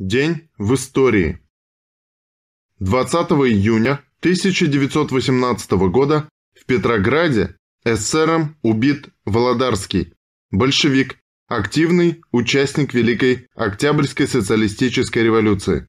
День в истории. 20 июня 1918 года в Петрограде эсером убит Володарский, большевик, активный участник Великой Октябрьской социалистической революции.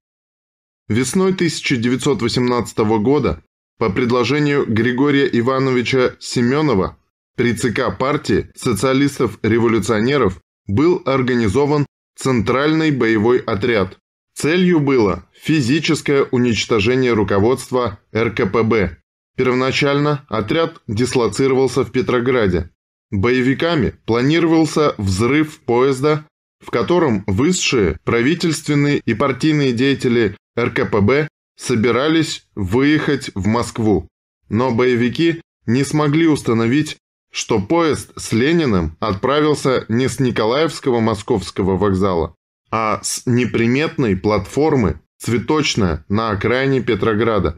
Весной 1918 года по предложению Григория Ивановича Семенова при ЦК партии социалистов-революционеров был организован Центральный боевой отряд. Целью было физическое уничтожение руководства РКПБ. Первоначально отряд дислоцировался в Петрограде. Боевиками планировался взрыв поезда, в котором высшие правительственные и партийные деятели РКПБ собирались выехать в Москву. Но боевики не смогли установить что поезд с Лениным отправился не с Николаевского московского вокзала, а с неприметной платформы «Цветочная» на окраине Петрограда.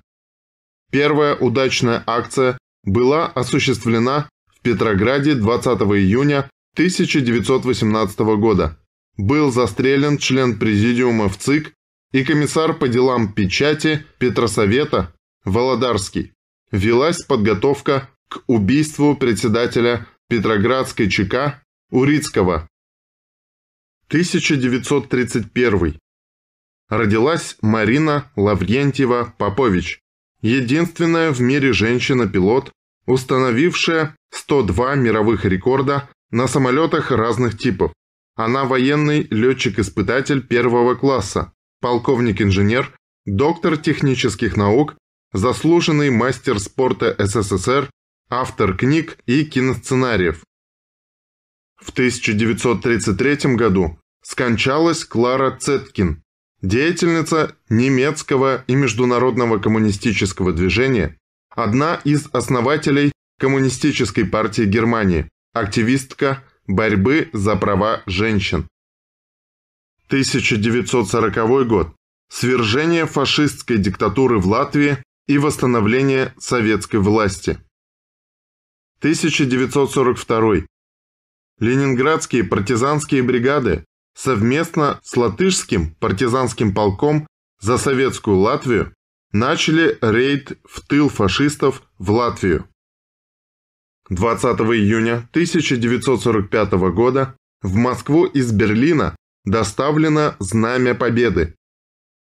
Первая удачная акция была осуществлена в Петрограде 20 июня 1918 года. Был застрелен член президиума в ЦИК и комиссар по делам печати Петросовета Володарский. Велась подготовка к убийству председателя Петроградской ЧК Урицкого. 1931. Родилась Марина Лаврентьева Попович, единственная в мире женщина-пилот, установившая 102 мировых рекорда на самолетах разных типов. Она военный летчик-испытатель первого класса, полковник-инженер, доктор технических наук, заслуженный мастер спорта СССР автор книг и киносценариев. В 1933 году скончалась Клара Цеткин, деятельница немецкого и международного коммунистического движения, одна из основателей Коммунистической партии Германии, активистка борьбы за права женщин. 1940 год. Свержение фашистской диктатуры в Латвии и восстановление советской власти – 1942. Ленинградские партизанские бригады совместно с Латышским партизанским полком за советскую Латвию начали рейд в тыл фашистов в Латвию. 20 июня 1945 года в Москву из Берлина доставлено Знамя Победы.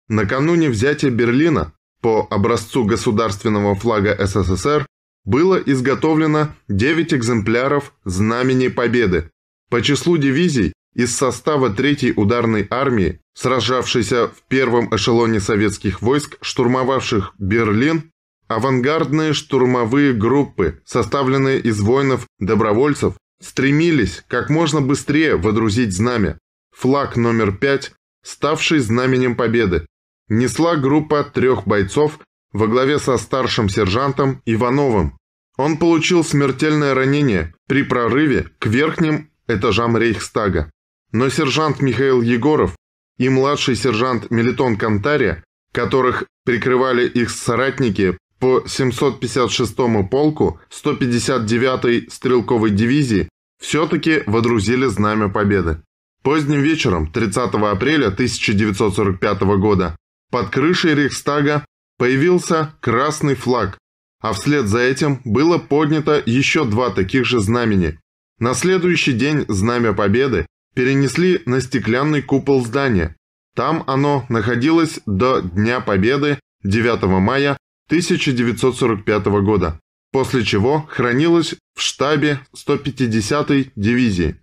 Накануне взятия Берлина по образцу государственного флага СССР было изготовлено 9 экземпляров Знамени Победы. По числу дивизий из состава 3-й ударной армии, сражавшейся в первом эшелоне советских войск, штурмовавших Берлин, авангардные штурмовые группы, составленные из воинов-добровольцев, стремились как можно быстрее водрузить знамя. Флаг номер 5, ставший знаменем победы, несла группа трех бойцов во главе со старшим сержантом Ивановым. Он получил смертельное ранение при прорыве к верхним этажам Рейхстага. Но сержант Михаил Егоров и младший сержант Мелитон Кантария, которых прикрывали их соратники по 756-му полку 159-й стрелковой дивизии, все-таки водрузили Знамя Победы. Поздним вечером 30 апреля 1945 года под крышей Рейхстага появился красный флаг, а вслед за этим было поднято еще два таких же знамени. На следующий день Знамя Победы перенесли на стеклянный купол здания. Там оно находилось до Дня Победы 9 мая 1945 года, после чего хранилось в штабе 150-й дивизии.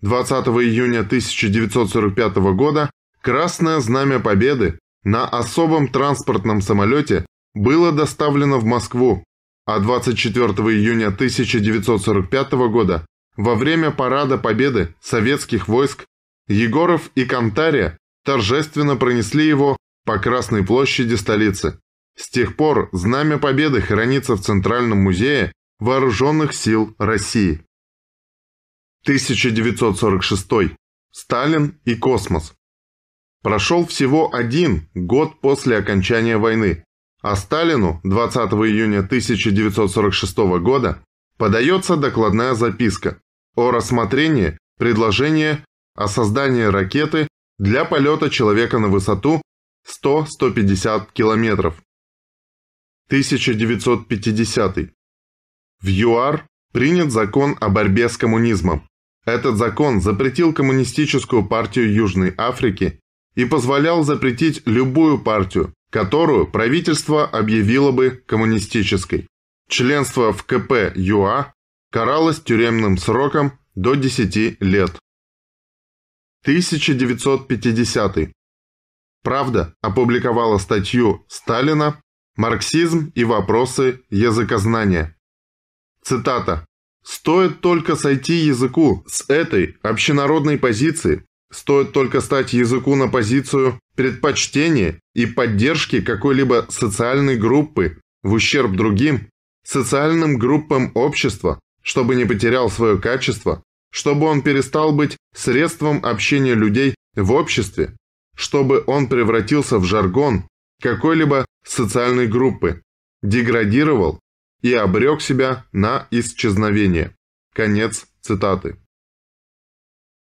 20 июня 1945 года Красное Знамя Победы на особом транспортном самолете было доставлено в Москву, а 24 июня 1945 года во время парада победы советских войск Егоров и Кантария торжественно пронесли его по Красной площади столицы. С тех пор Знамя Победы хранится в Центральном музее Вооруженных сил России. 1946. Сталин и космос. Прошел всего один год после окончания войны, а Сталину 20 июня 1946 года подается докладная записка о рассмотрении предложения о создании ракеты для полета человека на высоту 100-150 километров. 1950. В ЮАР принят закон о борьбе с коммунизмом. Этот закон запретил Коммунистическую партию Южной Африки и позволял запретить любую партию, которую правительство объявило бы коммунистической. Членство в КП ЮА каралось тюремным сроком до 10 лет. 1950. Правда опубликовала статью Сталина «Марксизм и вопросы языкознания». Цитата. «Стоит только сойти языку с этой общенародной позиции, Стоит только стать языку на позицию предпочтения и поддержки какой-либо социальной группы в ущерб другим, социальным группам общества, чтобы не потерял свое качество, чтобы он перестал быть средством общения людей в обществе, чтобы он превратился в жаргон какой-либо социальной группы, деградировал и обрек себя на исчезновение. Конец цитаты.